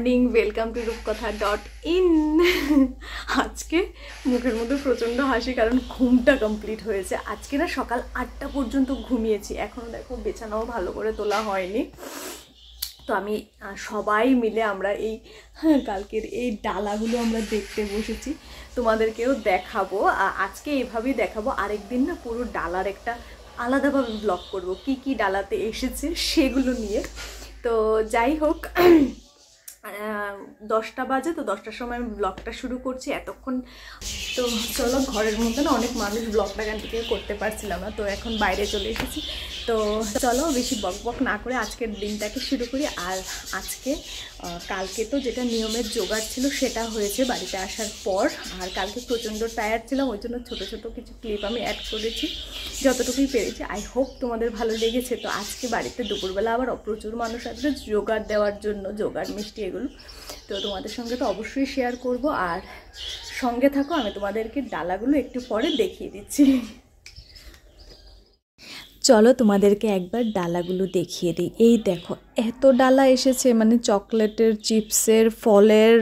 Morning welcome to Rupkatha dot in আজকে মুখের মধ্যে প্রচণ্ড হাসি কারণ ঘুমটা কমপ্লিট হয়েছে আজকে না সকাল আটটা পর্যন্ত ঘুমিয়েছি এখনও দেখো বেছানাও ভালো করে তোলা হয়নি তো আমি সবাই মিলে আমরা এই হ্যাঁ, কালকের এই ডালাগুলো আমরা দেখতে বসেছি তোমাদেরকেও দেখাবো আজকে এভাবেই দেখাবো আরেকদিন না পুরো ডালার একটা আলাদাভাবে ব্লগ করব কি কি ডালাতে এসেছে সেগুলো নিয়ে তো যাই হোক দশটা বাজে তো দশটার সময় আমি ব্লগটা শুরু করছি এতক্ষণ তো চলো ঘরের মধ্যে না অনেক মানুষ ব্লগটা গান থেকে করতে পারছিলাম না তো এখন বাইরে চলে এসেছি তো চলো বেশি বক বক না করে আজকের দিনটাকে শুরু করি আর আজকে কালকে তো যেটা নিয়মের জোগাড় ছিল সেটা হয়েছে বাড়িতে আসার পর আর কালকে প্রচণ্ড টায়ার ছিলাম ওই জন্য ছোটো ছোটো কিছু ক্লিপ আমি অ্যাড করেছি যতটুকুই পেরেছি আই হোপ তোমাদের ভালো লেগেছে তো আজকে বাড়িতে দুপুরবেলা আবার প্রচুর মানুষ আসবে জোগাড় দেওয়ার জন্য জোগাড় মিষ্টি এগুলো তো তোমাদের সঙ্গে তো অবশ্যই শেয়ার করব আর সঙ্গে থাকো আমি তোমাদেরকে ডালাগুলো একটু পরে দেখিয়ে দিচ্ছি চলো তোমাদেরকে একবার ডালাগুলো দেখিয়ে দিই এই দেখো এত ডালা এসেছে মানে চকলেটের চিপসের ফলের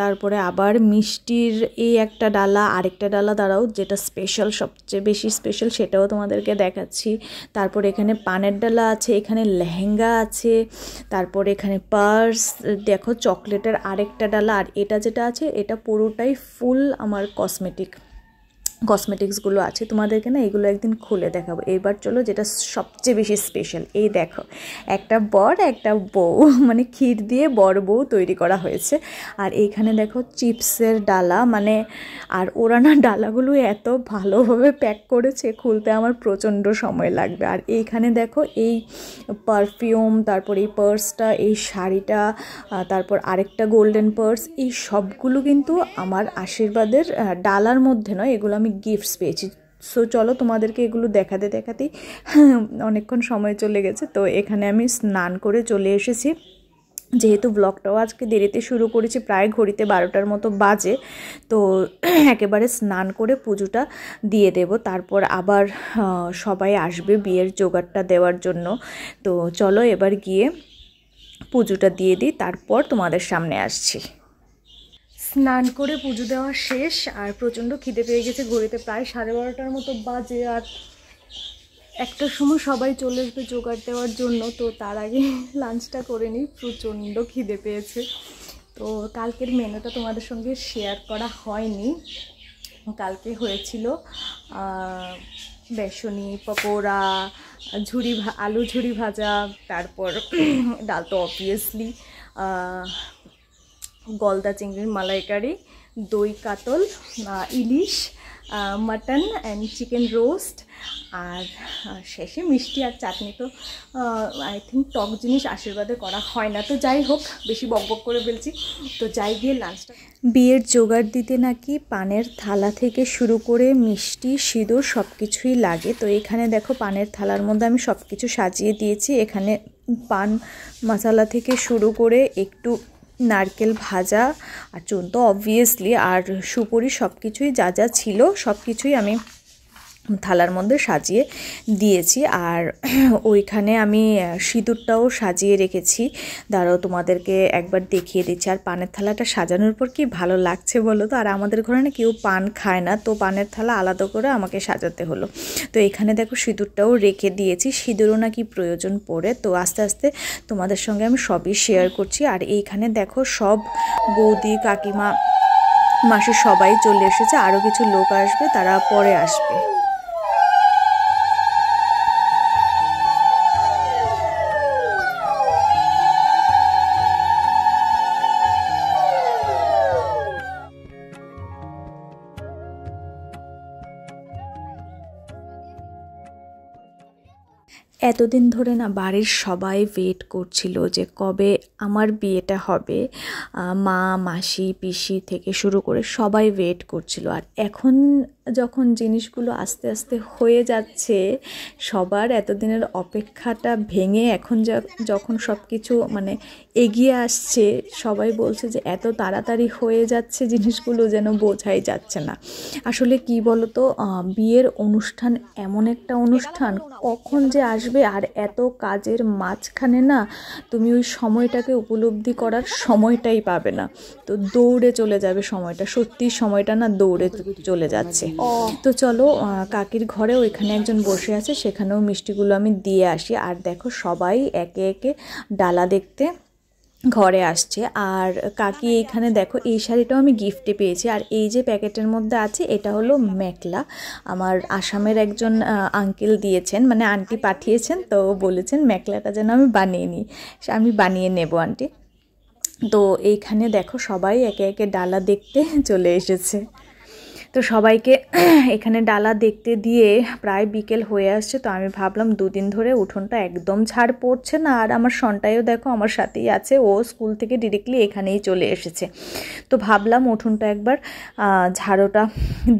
তারপরে আবার মিষ্টির এই একটা ডালা আরেকটা ডালা দ্বারাও যেটা স্পেশাল সবচেয়ে বেশি স্পেশাল সেটাও তোমাদেরকে দেখাচ্ছি তারপর এখানে পানের ডালা আছে এখানে লেহেঙ্গা আছে তারপর এখানে পার্স দেখো চকলেটের আরেকটা ডালা আর এটা যেটা আছে এটা পুরোটাই ফুল আমার কসমেটিক কসমেটিক্সগুলো আছে তোমাদেরকে না এগুলো একদিন খুলে দেখাবো এবার চলো যেটা সবচেয়ে বেশি স্পেশাল এই দেখো একটা বর একটা বউ মানে ক্ষীর দিয়ে বর বউ তৈরি করা হয়েছে আর এইখানে দেখো চিপসের ডালা মানে আর ওরা না ডালাগুলো এত ভালোভাবে প্যাক করেছে খুলতে আমার প্রচণ্ড সময় লাগবে আর এইখানে দেখো এই পারফিউম তারপর এই পার্সটা এই শাড়িটা তারপর আরেকটা গোল্ডেন পার্স এই সবগুলো কিন্তু আমার আশীর্বাদের ডালার মধ্যে নয় এগুলো আমি আমি গিফটস পেয়েছি সো চলো তোমাদেরকে এগুলো দেখাতে দেখাতেই অনেকক্ষণ সময় চলে গেছে তো এখানে আমি স্নান করে চলে এসেছি যেহেতু ব্লগটাও আজকে দেরিতে শুরু করেছি প্রায় ঘড়িতে বারোটার মতো বাজে তো একেবারে স্নান করে পুজোটা দিয়ে দেব তারপর আবার সবাই আসবে বিয়ের জোগাড়টা দেওয়ার জন্য তো চলো এবার গিয়ে পুজোটা দিয়ে দিই তারপর তোমাদের সামনে আসছি স্নান করে পুজো দেওয়া শেষ আর প্রচণ্ড খিদে পেয়ে গেছে ঘড়িতে প্রায় সাড়ে বারোটার মতো বাজে আর একটা সময় সবাই চলে আসবে জোগাড় দেওয়ার জন্য তো তার আগে লাঞ্চটা করে নিই প্রচণ্ড খিদে পেয়েছে তো কালকের মেনুটা তোমাদের সঙ্গে শেয়ার করা হয়নি কালকে হয়েছিল বেসনি পকোড়া ঝুড়ি আলু ঝুড়ি ভাজা তারপর ডাল তো অবভিয়াসলি গলদা চিংড়ির মালাইকারি দই কাতল ইলিশ মাটন অ্যান্ড চিকেন রোস্ট আর শেষে মিষ্টি আর চাটনি তো আই থিঙ্ক টক জিনিস আশীর্বাদে করা হয় না তো যাই হোক বেশি বক বক করে ফেলছি তো যাই গিয়ে লাঞ্চটা বিয়ের জোগাড় দিতে নাকি পানের থালা থেকে শুরু করে মিষ্টি সিঁদুর সব কিছুই লাগে তো এখানে দেখো পানের থালার মধ্যে আমি সব কিছু সাজিয়ে দিয়েছি এখানে পান মশালা থেকে শুরু করে একটু নারকেল ভাজা আর চুন তো অবভিয়াসলি আর সুপুরি সব কিছুই যা যা ছিল সব কিছুই আমি থালার মধ্যে সাজিয়ে দিয়েছি আর ওইখানে আমি সিঁদুরটাও সাজিয়ে রেখেছি দাঁড়াও তোমাদেরকে একবার দেখিয়ে দিচ্ছি আর পানের থালাটা সাজানোর পর কি ভালো লাগছে বলো তো আর আমাদের ঘরে না কেউ পান খায় না তো পানের থালা আলাদা করে আমাকে সাজাতে হলো তো এখানে দেখো সিঁদুরটাও রেখে দিয়েছি সিঁদুরও নাকি প্রয়োজন পড়ে তো আস্তে আস্তে তোমাদের সঙ্গে আমি সবই শেয়ার করছি আর এইখানে দেখো সব বৌদি কাকিমা মাসে সবাই চলে এসেছে আরও কিছু লোক আসবে তারা পরে আসবে এতদিন ধরে না বাড়ির সবাই ওয়েট করছিল যে কবে আমার বিয়েটা হবে মা মাসি পিসি থেকে শুরু করে সবাই ওয়েট করছিল আর এখন যখন জিনিসগুলো আস্তে আস্তে হয়ে যাচ্ছে সবার এতদিনের অপেক্ষাটা ভেঙে এখন যখন সব কিছু মানে এগিয়ে আসছে সবাই বলছে যে এত তাড়াতাড়ি হয়ে যাচ্ছে জিনিসগুলো যেন বোঝাই যাচ্ছে না আসলে কি বলতো বিয়ের অনুষ্ঠান এমন একটা অনুষ্ঠান কখন যে আসবে আসবে আর এত কাজের মাঝখানে না তুমি ওই সময়টাকে উপলব্ধি করার সময়টাই পাবে না তো দৌড়ে চলে যাবে সময়টা সত্যি সময়টা না দৌড়ে চলে যাচ্ছে তো চলো কাকির ঘরে ওইখানে একজন বসে আছে সেখানেও মিষ্টিগুলো আমি দিয়ে আসি আর দেখো সবাই একে একে ডালা দেখতে ঘরে আসছে আর কাকি এখানে দেখো এই শাড়িটাও আমি গিফটে পেয়েছি আর এই যে প্যাকেটের মধ্যে আছে এটা হলো মেকলা আমার আসামের একজন আঙ্কেল দিয়েছেন মানে আন্টি পাঠিয়েছেন তো বলেছেন মেকলাটা যেন আমি বানিয়ে নিই আমি বানিয়ে নেব আন্টি তো এইখানে দেখো সবাই একে একে ডালা দেখতে চলে এসেছে তো সবাইকে এখানে ডালা দেখতে দিয়ে প্রায় বিকেল হয়ে আসছে তো আমি ভাবলাম দুদিন ধরে উঠোনটা একদম ছাড় পড়ছে না আর আমার সন্টাইও দেখো আমার সাথেই আছে ও স্কুল থেকে ডিরেক্টলি এখানেই চলে এসেছে তো ভাবলাম উঠোনটা একবার ঝাড়োটা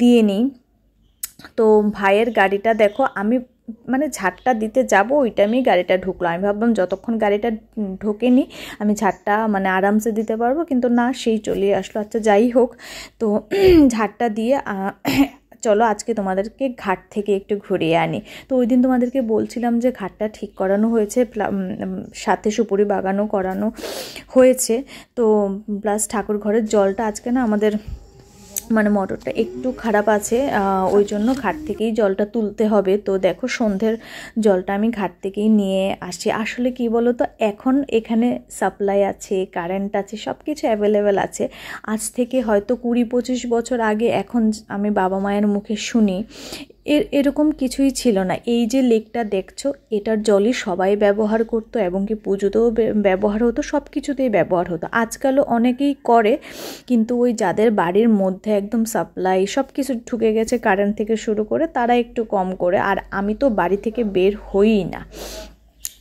দিয়ে নিই তো ভাইয়ের গাড়িটা দেখো আমি মানে ঝাড়টা দিতে যাব ওইটা আমি গাড়িটা ঢুকলো আমি ভাবলাম যতক্ষণ গাড়িটা ঢোকেনি আমি ঝাড়টা মানে আরামসে দিতে পারবো কিন্তু না সেই চলে আসলো আচ্ছা যাই হোক তো ঝাড়টা দিয়ে চলো আজকে তোমাদেরকে ঘাট থেকে একটু ঘুরিয়ে আনি তো ওই দিন তোমাদেরকে বলছিলাম যে ঘাটটা ঠিক করানো হয়েছে সাথে সুপুরি বাগানও করানো হয়েছে তো প্লাস ঠাকুর ঘরের জলটা আজকে না আমাদের মানে মোটরটা একটু খারাপ আছে ওই জন্য ঘাট থেকেই জলটা তুলতে হবে তো দেখো সন্ধ্যের জলটা আমি ঘাট থেকেই নিয়ে আসি আসলে কি বলো তো এখন এখানে সাপ্লাই আছে কারেন্ট আছে সব কিছু অ্যাভেলেবেল আছে আজ থেকে হয়তো কুড়ি পঁচিশ বছর আগে এখন আমি বাবা মায়ের মুখে শুনি এর এরকম কিছুই ছিল না এই যে লেকটা দেখছো এটার জলই সবাই ব্যবহার করতো এবং কি পুজোতেও ব্যবহার হতো সব কিছুতেই ব্যবহার হতো আজকালও অনেকেই করে কিন্তু ওই যাদের বাড়ির মধ্যে একদম সাপ্লাই সব কিছু ঢুকে গেছে কারেন্ট থেকে শুরু করে তারা একটু কম করে আর আমি তো বাড়ি থেকে বের হই না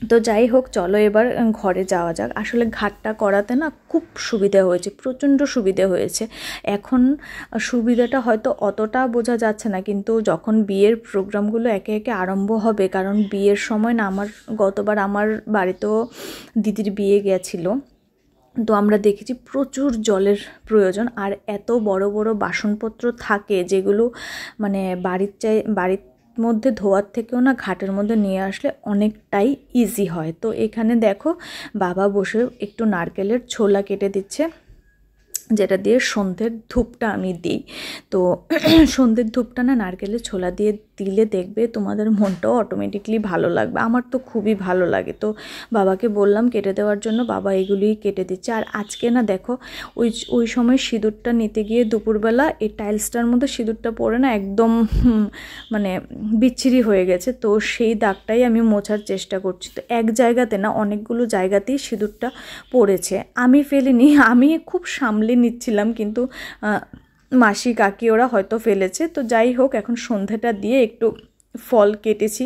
তো যাই হোক চলো এবার ঘরে যাওয়া যাক আসলে ঘাটটা করাতে না খুব সুবিধা হয়েছে প্রচণ্ড সুবিধে হয়েছে এখন সুবিধাটা হয়তো অতটা বোঝা যাচ্ছে না কিন্তু যখন বিয়ের প্রোগ্রামগুলো একে একে আরম্ভ হবে কারণ বিয়ের সময় না আমার গতবার আমার বাড়িতেও দিদির বিয়ে গেছিলো তো আমরা দেখেছি প্রচুর জলের প্রয়োজন আর এত বড় বড় বাসনপত্র থাকে যেগুলো মানে বাড়ির চাই বাড়ির মধ্যে ধোয়ার থেকেও না ঘাটের মধ্যে নিয়ে আসলে অনেকটাই ইজি হয় তো এখানে দেখো বাবা বসে একটু নারকেলের ছোলা কেটে দিচ্ছে যেটা দিয়ে সন্ধ্যের ধূপটা আমি দিই তো সন্ধ্যের ধূপটা না নারকেলের ছোলা দিয়ে দিলে দেখবে তোমাদের মনটাও অটোমেটিকলি ভালো লাগবে আমার তো খুবই ভালো লাগে তো বাবাকে বললাম কেটে দেওয়ার জন্য বাবা এগুলি কেটে দিচ্ছে আর আজকে না দেখো ওই ওই সময় সিঁদুরটা নিতে গিয়ে দুপুরবেলা এই টাইলসটার মধ্যে সিঁদুরটা পরে না একদম মানে বিচ্ছিরি হয়ে গেছে তো সেই দাগটাই আমি মোছার চেষ্টা করছি তো এক জায়গাতে না অনেকগুলো জায়গাতেই সিঁদুরটা পড়েছে আমি ফেলিনি আমি খুব সামলে নিচ্ছিলাম কিন্তু মাসি কাকি ওরা হয়তো ফেলেছে তো যাই হোক এখন সন্ধেটা দিয়ে একটু ফল কেটেছি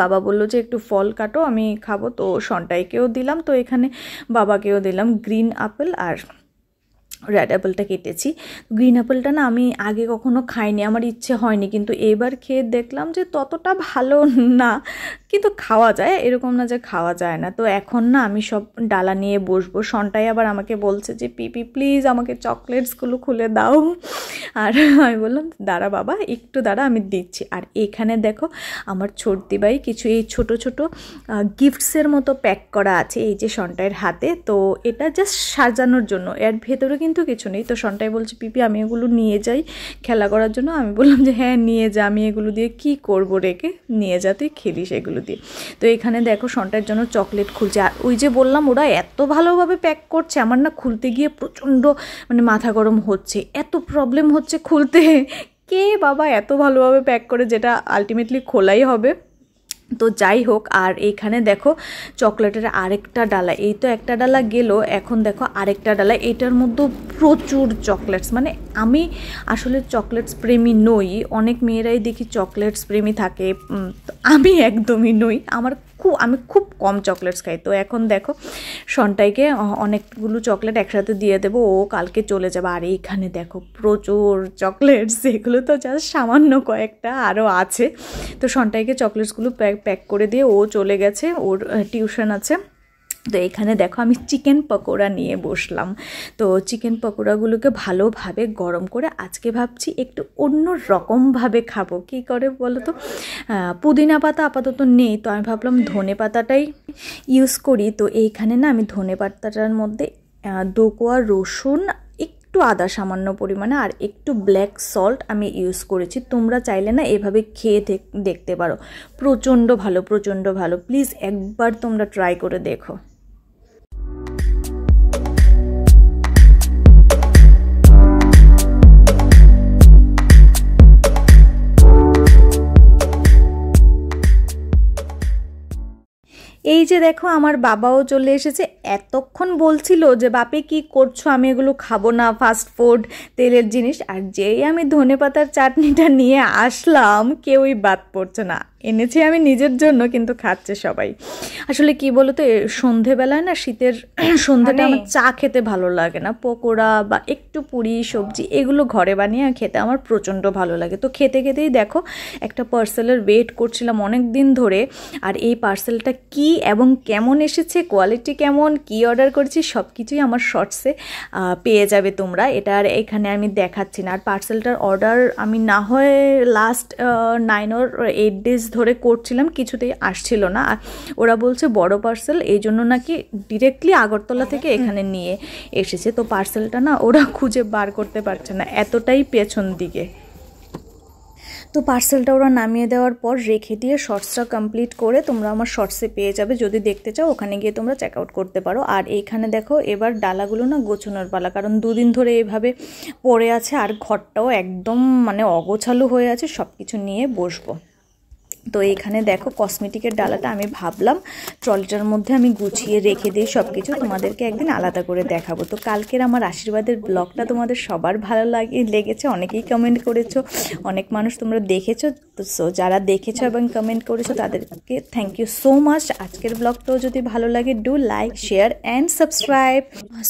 বাবা বলল যে একটু ফল কাটো আমি খাবো তো সন্টাইকেও দিলাম তো এখানে বাবাকেও দিলাম গ্রিন আপেল আর রেড অ্যাপেলটা কেটেছি গ্রিন অ্যাপেলটা না আমি আগে কখনো খাইনি আমার ইচ্ছে হয়নি কিন্তু এবার খেয়ে দেখলাম যে ততটা ভালো না কিন্তু খাওয়া যায় এরকম না যে খাওয়া যায় না তো এখন না আমি সব ডালা নিয়ে বসবো সনটাই আবার আমাকে বলছে যে পিপি প্লিজ আমাকে চকলেটসগুলো খুলে দাও আর আমি বললাম দাঁড়া বাবা একটু দাঁড়া আমি দিচ্ছি আর এখানে দেখো আমার বাই কিছু এই ছোট ছোট গিফটসের মতো প্যাক করা আছে এই যে সনটাইয়ের হাতে তো এটা জাস্ট সাজানোর জন্য এর ভেতরে কিন্তু কিছু নেই তো সন্টাই বলছে পিপি আমি এগুলো নিয়ে যাই খেলা করার জন্য আমি বললাম যে হ্যাঁ নিয়ে যা আমি এগুলো দিয়ে কি করব রেখে নিয়ে যা তুই খেলিস এগুলো দিয়ে তো এখানে দেখো সন্টাইয়ের জন্য চকলেট খুলছে আর ওই যে বললাম ওরা এত ভালোভাবে প্যাক করছে আমার না খুলতে গিয়ে প্রচণ্ড মানে মাথা গরম হচ্ছে এত প্রবলেম হচ্ছে খুলতে কে বাবা এত ভালোভাবে প্যাক করে যেটা আলটিমেটলি খোলাই হবে তো যাই হোক আর এইখানে দেখো চকলেটের আরেকটা ডালা এই তো একটা ডালা গেল এখন দেখো আরেকটা ডালা এটার মধ্যে প্রচুর চকলেটস মানে আমি আসলে চকলেটস প্রেমী নই অনেক মেয়েরাই দেখি চকলেটস প্রেমী থাকে আমি একদমই নই আমার খুব আমি খুব কম চকলেটস খাই তো এখন দেখো সন্টাইকে অনেকগুলো চকলেট একসাথে দিয়ে দেবো ও কালকে চলে যাবে আর এইখানে দেখো প্রচুর চকলেটস এগুলো তো জাস্ট সামান্য কয়েকটা আরও আছে তো সন্টাইকে চকলেটসগুলো প্যাক প্যাক করে দিয়ে ও চলে গেছে ওর টিউশন আছে তো এখানে দেখো আমি চিকেন পকোড়া নিয়ে বসলাম তো চিকেন পকোড়াগুলোকে ভালোভাবে গরম করে আজকে ভাবছি একটু অন্য রকমভাবে খাবো কি করে বলো তো পুদিনা পাতা আপাতত নেই তো আমি ভাবলাম ধনে পাতাটাই ইউজ করি তো এইখানে না আমি ধনে পাতাটার মধ্যে দোকোয়া রসুন একটু আদা সামান্য পরিমাণে আর একটু ব্ল্যাক সল্ট আমি ইউজ করেছি তোমরা চাইলে না এভাবে খেয়ে দেখতে পারো প্রচণ্ড ভালো প্রচণ্ড ভালো প্লিজ একবার তোমরা ট্রাই করে দেখো এই যে দেখো আমার বাবাও চলে এসেছে এতক্ষণ বলছিল যে বাপে কি করছো আমি এগুলো খাবো না ফাস্ট ফুড তেলের জিনিস আর যেই আমি ধনে পাতার চাটনিটা নিয়ে আসলাম কেউই বাদ পড়ছে না এনেছি আমি নিজের জন্য কিন্তু খাচ্ছে সবাই আসলে কি তো সন্ধেবেলায় না শীতের সন্ধ্যাটা মানে আমার চা খেতে ভালো লাগে না পকোড়া বা একটু পুরি সবজি এগুলো ঘরে বানিয়ে খেতে আমার প্রচণ্ড ভালো লাগে তো খেতে খেতেই দেখো একটা পার্সেলের ওয়েট করছিলাম অনেক দিন ধরে আর এই পার্সেলটা কি এবং কেমন এসেছে কোয়ালিটি কেমন কি অর্ডার করেছি সব কিছুই আমার শর্টসে পেয়ে যাবে তোমরা এটা আর এখানে আমি দেখাচ্ছি না আর পার্সেলটার অর্ডার আমি না হয় last nine or eight days ধরে করছিলাম কিছুতেই আসছিল না ওরা বলছে বড় পার্সেল এই জন্য নাকি ডিরেক্টলি আগরতলা থেকে এখানে নিয়ে এসেছে তো পার্সেলটা না ওরা খুঁজে বার করতে পারছে না এতটাই পেছন দিকে তো পার্সেলটা ওরা নামিয়ে দেওয়ার পর রেখে দিয়ে শর্টসটা কমপ্লিট করে তোমরা আমার শর্টসে পেয়ে যাবে যদি দেখতে চাও ওখানে গিয়ে তোমরা চেক আউট করতে পারো আর এইখানে দেখো এবার ডালাগুলো না গোছানোর পালা কারণ দুদিন ধরে এভাবে পড়ে আছে আর ঘরটাও একদম মানে অগোছালো হয়ে আছে সব কিছু নিয়ে বসবো তো এখানে দেখো কসমেটিকের ডালাটা আমি ভাবলাম ট্রলিটার মধ্যে আমি গুছিয়ে রেখে দিই সব কিছু তোমাদেরকে একদিন আলাদা করে দেখাবো তো কালকের আমার আশীর্বাদের ব্লগটা তোমাদের সবার ভালো লাগে লেগেছে অনেকেই কমেন্ট করেছো অনেক মানুষ তোমরা দেখেছো সো যারা দেখেছো এবং কমেন্ট করেছো তাদেরকে থ্যাংক ইউ সো মাচ আজকের ব্লগটাও যদি ভালো লাগে do like share and subscribe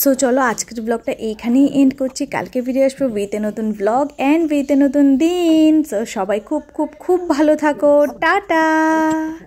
so চলো আজকের ব্লগটা এইখানেই এন্ড করছি কালকে ফিরে আসবো উইথ এ নতুন ব্লগ অ্যান্ড উইথ এ নতুন দিন সো সবাই খুব খুব খুব ভালো থাকো টা Dadah.